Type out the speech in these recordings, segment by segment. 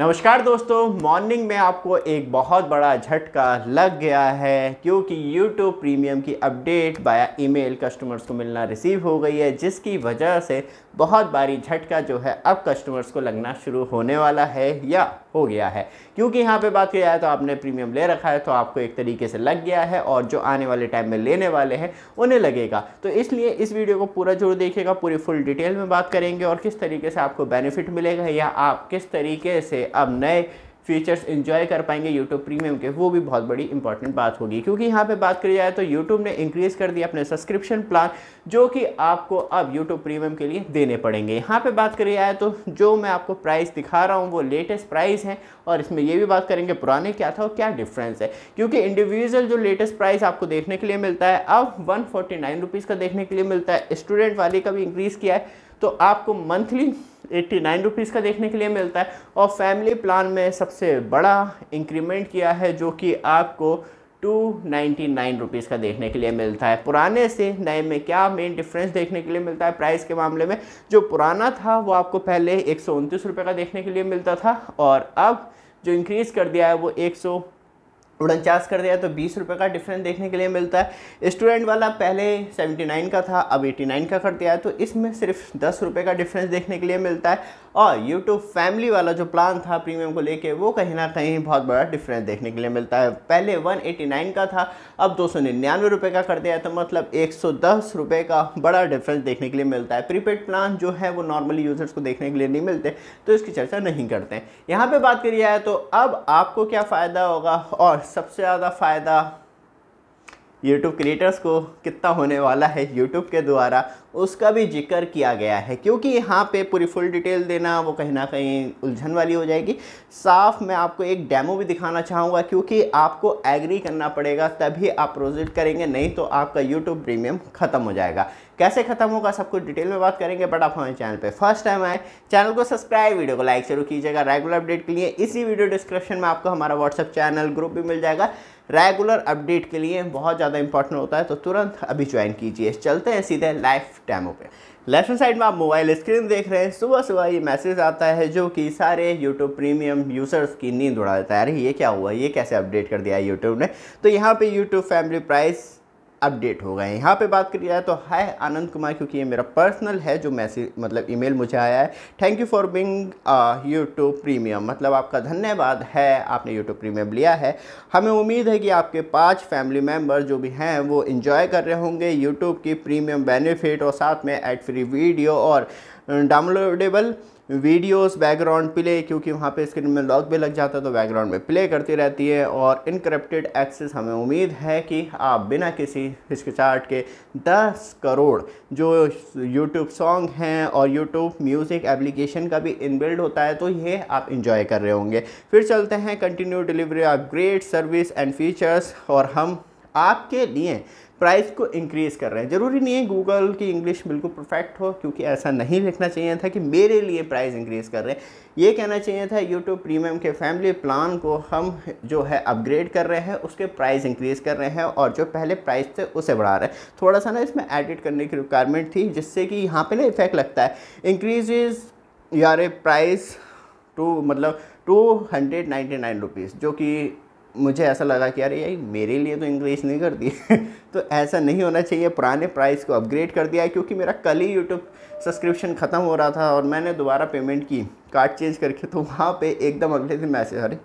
नमस्कार दोस्तों मॉर्निंग में आपको एक बहुत बड़ा झटका लग गया है क्योंकि YouTube प्रीमियम की अपडेट बाया ईमेल कस्टमर्स को मिलना रिसीव हो गई है जिसकी वजह से बहुत भारी झटका जो है अब कस्टमर्स को लगना शुरू होने वाला है या हो गया है क्योंकि यहाँ पे बात किया जाए तो आपने प्रीमियम ले रखा है तो आपको एक तरीके से लग गया है और जो आने वाले टाइम में लेने वाले हैं उन्हें लगेगा तो इसलिए इस वीडियो को पूरा जोर देखिएगा पूरी फुल डिटेल में बात करेंगे और किस तरीके से आपको बेनिफिट मिलेगा या आप किस तरीके से अब नए फीचर्स इंजॉय कर पाएंगे यूट्यूब प्रीमियम के वो भी बहुत बड़ी इंपॉर्टेंट बात होगी क्योंकि यहाँ पे बात करी जाए तो यूट्यूब ने इंक्रीज़ कर दिया अपने सब्सक्रिप्शन प्लान जो कि आपको अब यूट्यूब प्रीमियम के लिए देने पड़ेंगे यहाँ पे बात करी जाए तो जो मैं आपको प्राइस दिखा रहा हूँ वो लेटेस्ट प्राइस है और इसमें ये भी बात करेंगे पुराने क्या था और क्या डिफरेंस है क्योंकि इंडिविजुअल जो लेटेस्ट प्राइस आपको देखने के लिए मिलता है अब वन का देखने के लिए मिलता है स्टूडेंट वाले का भी इंक्रीज़ किया है तो आपको मंथली एट्टी नाइन रुपीज़ का देखने के लिए मिलता है और फैमिली प्लान में सबसे बड़ा इंक्रीमेंट किया है जो कि आपको टू नाइन्टी नाइन रुपीज़ का देखने के लिए मिलता है पुराने से नए में क्या मेन डिफरेंस देखने के लिए मिलता है प्राइस के मामले में जो पुराना था वो आपको पहले एक सौ उनतीस रुपये का देखने के लिए मिलता था और अब जो इंक्रीज़ कर दिया है वो एक सौ उनचास कर दिया तो बीस रुपये का डिफरेंस देखने के लिए मिलता है स्टूडेंट वाला पहले सेवेंटी नाइन का था अब एटी नाइन का कर दिया है तो इसमें सिर्फ दस रुपये का डिफरेंस देखने के लिए मिलता है और यूट्यूब फैमिली वाला जो प्लान था प्रीमियम को लेके वो कहीं ना कहीं बहुत बड़ा डिफरेंस देखने के लिए मिलता है पहले वन एटी नाइन का था अब दो सौ निन्यानवे रुपये का कर दिया है तो मतलब एक सौ दस रुपये का बड़ा डिफरेंस देखने के लिए मिलता है प्रीपेड प्लान जो है वो नॉर्मली यूज़र्स को देखने के लिए नहीं मिलते तो इसकी चर्चा नहीं करते यहाँ पर बात करी जाए तो अब आपको क्या फ़ायदा होगा और सबसे ज़्यादा फ़ायदा यूट्यूब क्रिएटर्स को कितना होने वाला है यूट्यूब के द्वारा उसका भी जिक्र किया गया है क्योंकि यहाँ पे पूरी फुल डिटेल देना वो कहीं ना कहीं उलझन वाली हो जाएगी साफ मैं आपको एक डेमो भी दिखाना चाहूँगा क्योंकि आपको एग्री करना पड़ेगा तभी आप प्रोजेक्ट करेंगे नहीं तो आपका यूट्यूब प्रीमियम ख़त्म हो जाएगा कैसे ख़त्म होगा सब कुछ डिटेल में बात करेंगे बट आप हमारे चैनल पर फर्स्ट टाइम आए चैनल को सब्सक्राइब वीडियो को लाइक जरूर कीजिएगा रेगुलर अपडेट के लिए इसी वीडियो डिस्क्रिप्शन में आपको हमारा व्हाट्सअप चैनल ग्रुप भी मिल जाएगा रेगुलर अपडेट के लिए बहुत ज़्यादा इंपॉर्टेंट होता है तो तुरंत अभी ज्वाइन कीजिए चलते हैं सीधे लाइफ टैमो पे लेफ्ट हैंड साइड में आप मोबाइल स्क्रीन देख रहे हैं सुबह सुबह ये मैसेज आता है जो कि सारे यूट्यूब प्रीमियम यूज़र्स की नींद उड़ा देता है अरे ये क्या हुआ ये कैसे अपडेट कर दिया है यूट्यूब ने तो यहाँ पे यूट्यूब फैमिली प्राइस अपडेट हो गए यहाँ पे बात करी जाए तो हाय आनंद कुमार क्योंकि ये मेरा पर्सनल है जो मैसेज मतलब ईमेल मुझे आया है thank you for being YouTube premium मतलब आपका धन्यवाद है आपने यूट्यूब प्रीमियम लिया है हमें उम्मीद है कि आपके पाँच फैमिली मेम्बर जो भी हैं वो इन्जॉय कर रहे होंगे यूट्यूब की प्रीमियम बेनिफिट और साथ में एड फ्री वीडियो और downloadable uh, videos background play क्योंकि वहाँ पे स्क्रीन में लॉक भी लग जाता है तो बैकग्राउंड में प्ले करती रहती है और इनक्रप्टेड एक्सेस हमें उम्मीद है कि आप बिना किसी हिचकिचाहट के 10 करोड़ जो यूट्यूब सॉन्ग हैं और यूट्यूब म्यूज़िक एप्लीकेशन का भी इनबिल्ड होता है तो ये आप इंजॉय कर रहे होंगे फिर चलते हैं continue delivery great service and features और हम आपके लिए प्राइस को इंक्रीज़ कर रहे हैं ज़रूरी नहीं है गूगल की इंग्लिश बिल्कुल परफेक्ट हो क्योंकि ऐसा नहीं लिखना चाहिए था कि मेरे लिए प्राइस इंक्रीज़ कर रहे हैं ये कहना चाहिए था यूट्यूब प्रीमियम के फैमिली प्लान को हम जो है अपग्रेड कर रहे हैं उसके प्राइस इंक्रीज़ कर रहे हैं और जो पहले प्राइस थे उसे बढ़ा रहे हैं थोड़ा सा ना इसमें एडिट करने की रिक्वायरमेंट थी जिससे कि यहाँ पर ना इफेक्ट लगता है इंक्रीजेज यार प्राइस टू मतलब two hundred ninety nine rupees जो कि मुझे ऐसा लगा कि अरे यही मेरे लिए तो इंक्रीज़ नहीं कर दी तो ऐसा नहीं होना चाहिए पुराने प्राइस को अपग्रेड कर दिया है क्योंकि मेरा कल ही यूट्यूब सब्सक्रिप्शन ख़त्म हो रहा था और मैंने दोबारा पेमेंट की कार्ड चेंज करके तो वहाँ पे एकदम अगले दिन मैसेज अरे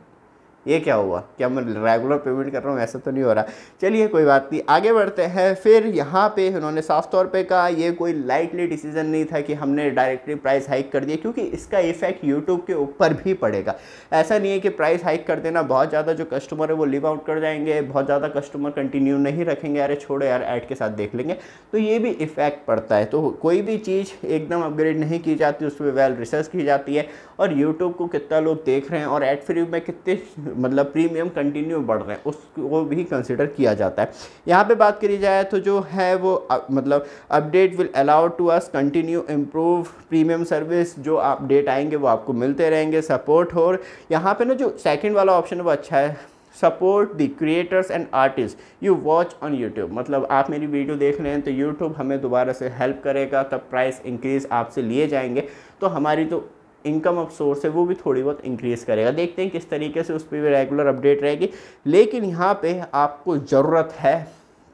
ये क्या हुआ क्या मैं रेगुलर पेमेंट कर रहा हूँ ऐसा तो नहीं हो रहा चलिए कोई बात नहीं आगे बढ़ते हैं फिर यहाँ पे उन्होंने साफ तौर पे कहा ये कोई लाइटली डिसीजन नहीं था कि हमने डायरेक्टली प्राइस हाइक कर दिया क्योंकि इसका इफेक्ट यूट्यूब के ऊपर भी पड़ेगा ऐसा नहीं है कि प्राइस हाइक कर देना बहुत ज़्यादा जो कस्टमर है वो लिव आउट कर जाएंगे बहुत ज़्यादा कस्टमर कंटिन्यू नहीं रखेंगे अरे छोड़ो यार ऐड के साथ देख लेंगे तो ये भी इफेक्ट पड़ता है तो कोई भी चीज़ एकदम अपग्रेड नहीं की जाती उस पर वेल रिसर्च की जाती है और यूट्यूब को कितना लोग देख रहे हैं और एड फ्री में कितने मतलब प्रीमियम कंटिन्यू बढ़ रहे हैं उसको भी कंसिडर किया जाता है यहाँ पे बात करी जाए तो जो है वो मतलब update will allow to us continue improve premium service जो अपडेट आएंगे वो आपको मिलते रहेंगे सपोर्ट और यहाँ पे ना जो सेकंड वाला ऑप्शन वो अच्छा है support the creators and artist you watch on YouTube मतलब आप मेरी वीडियो देख रहे हैं तो यूट्यूब हमें दोबारा से हेल्प करेगा तब प्राइस इंक्रीज़ आपसे लिए जाएंगे तो हमारी तो इनकम ऑफ सोर्स है वो भी थोड़ी बहुत इंक्रीज़ करेगा देखते हैं किस तरीके से उस पर भी रेगुलर अपडेट रहेगी लेकिन यहाँ पे आपको ज़रूरत है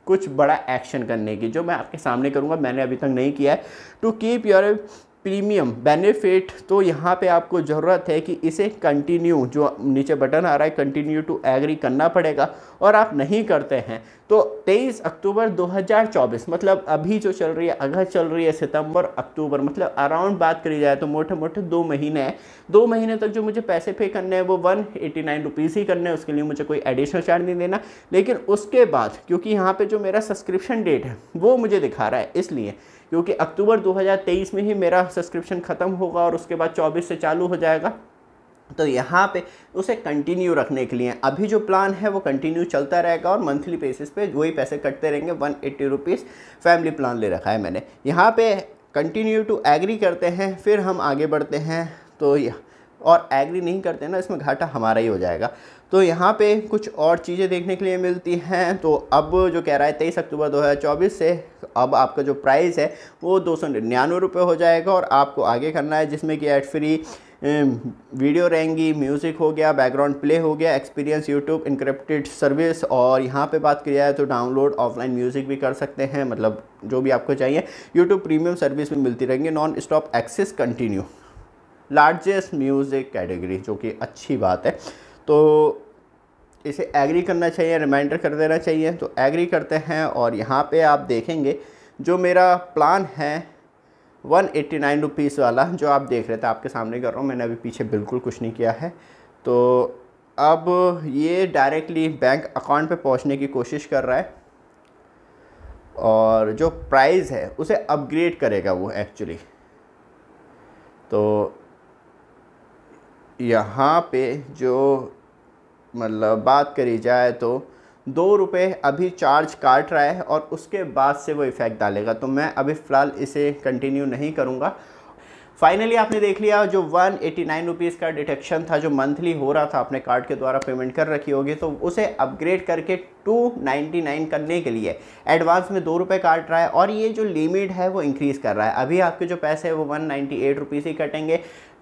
कुछ बड़ा एक्शन करने की जो मैं आपके सामने करूँगा मैंने अभी तक नहीं किया है to keep your premium benefit तो यहाँ पे आपको ज़रूरत है कि इसे कंटिन्यू जो नीचे बटन आ रहा है कंटिन्यू टू एग्री करना पड़ेगा और आप नहीं करते हैं तो 23 अक्टूबर 2024 मतलब अभी जो चल रही है अगर चल रही है सितंबर अक्टूबर मतलब अराउंड बात करी जाए तो मोटे मोटे दो महीने हैं दो महीने तक जो मुझे पैसे पे करने हैं वो वन एटी नाइन रुपीज़ ही करने हैं उसके लिए मुझे कोई एडिशनल चार्ज नहीं देना लेकिन उसके बाद क्योंकि यहाँ पर जो मेरा सब्सक्रिप्शन डेट है वो मुझे दिखा रहा है इसलिए क्योंकि अक्टूबर 2023 में ही मेरा सब्सक्रिप्शन ख़त्म होगा और उसके बाद 24 से चालू हो जाएगा तो यहाँ पे उसे कंटिन्यू रखने के लिए अभी जो प्लान है वो कंटिन्यू चलता रहेगा और मंथली बेसिस पे वही पैसे कटते रहेंगे one eighty rupees family plan ले रखा है मैंने यहाँ पे कंटिन्यू टू एग्री करते हैं फिर हम आगे बढ़ते हैं तो यह और एग्री नहीं करते ना इसमें घाटा हमारा ही हो जाएगा तो यहाँ पे कुछ और चीज़ें देखने के लिए मिलती हैं तो अब जो कह रहा है तेईस अक्टूबर 2024 से अब आपका जो प्राइस है वो दो सौ निन्यानवे रुपये हो जाएगा और आपको आगे करना है जिसमें कि एड फ्री वीडियो रहेंगी म्यूज़िक हो गया बैकग्राउंड प्ले हो गया एक्सपीरियंस यूट्यूब इंक्रिप्टेड सर्विस और यहाँ पे बात किया जाए तो डाउनलोड ऑफलाइन म्यूज़िक भी कर सकते हैं मतलब जो भी आपको चाहिए यूट्यूब प्रीमियम सर्विस भी मिलती रहेंगी non stop access continue largest music category जो कि अच्छी बात है तो इसे एग्री करना चाहिए रिमाइंडर कर देना चाहिए तो एग्री करते हैं और यहाँ पे आप देखेंगे जो मेरा प्लान है वन एट्टी नाइन रुपीज़ वाला जो आप देख रहे थे आपके सामने कर रहा हूँ मैंने अभी पीछे बिल्कुल कुछ नहीं किया है तो अब ये डायरेक्टली बैंक अकाउंट पे पहुँचने की कोशिश कर रहा है और जो प्राइस है उसे अपग्रेड करेगा वो एक्चुअली तो यहाँ पे जो मतलब बात करी जाए तो दो रुपये अभी चार्ज काट रहा है और उसके बाद से वो इफ़ेक्ट डालेगा तो मैं अभी फ़िलहाल इसे कंटिन्यू नहीं करूँगा फाइनली आपने देख लिया जो वन एटी नाइन रुपीज़ का डिटेक्शन था जो मंथली हो रहा था आपने कार्ड के द्वारा पेमेंट कर रखी होगी तो उसे अपग्रेड करके 299 करने के लिए एडवांस में दो रुपये काट रहा है और ये जो लिमिट है वो इंक्रीज़ कर रहा है अभी आपके जो पैसे हैं वो वन नाइन्टी एट रुपीज़ ही कटेंगे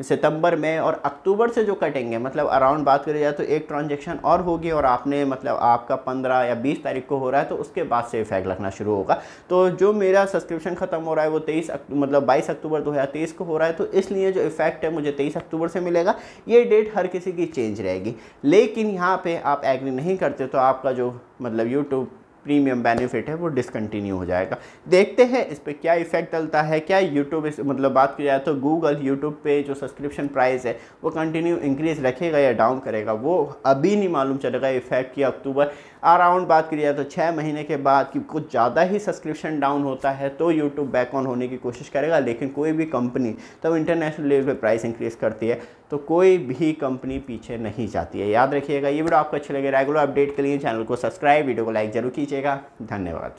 सितंबर में और अक्टूबर से जो कटेंगे मतलब अराउंड बात करी जाए तो एक ट्रांजेक्शन और होगी और आपने मतलब आपका पंद्रह या बीस तारीख को हो रहा है तो उसके बाद से इफेक्ट लगना शुरू होगा तो जो मेरा सब्सक्रिप्शन ख़त्म हो रहा है वो तेईस मतलब बाईस अक्टूबर दो को हो रहा है तो इसलिए जो इफेक्ट है मुझे तेईस अक्टूबर से मिलेगा ये डेट हर किसी की चेंज रहेगी लेकिन यहाँ पर आप एग्री नहीं करते तो आपका जो मतलब यूट्यूब प्रीमियम बेनिफिट है वो डिसकंटिन्यू हो जाएगा देखते हैं इस पर क्या इफेक्ट डलता है क्या यूट्यूब मतलब बात की जाए तो गूगल यूट्यूब पे जो सब्सक्रिप्शन प्राइस है वो कंटिन्यू इंक्रीज़ रखेगा या डाउन करेगा वो अभी नहीं मालूम चलेगा इफेक्ट कि अक्टूबर अराउंड बात की जाए तो छः महीने के बाद कि कुछ ज़्यादा ही सब्सक्रिप्शन डाउन होता है तो यूट्यूब बैक ऑन होने की कोशिश करेगा लेकिन कोई भी कंपनी तब इंटरनेशनल लेवल पर प्राइस इंक्रीज़ करती है तो कोई भी कंपनी पीछे नहीं जाती है याद रखिएगा ये वीडियो आपको अच्छे लगे रेगुलर अपडेट के लिए चैनल को सब्सक्राइब वीडियो को लाइक जरूर कीजिए कीजिएगा धन्यवाद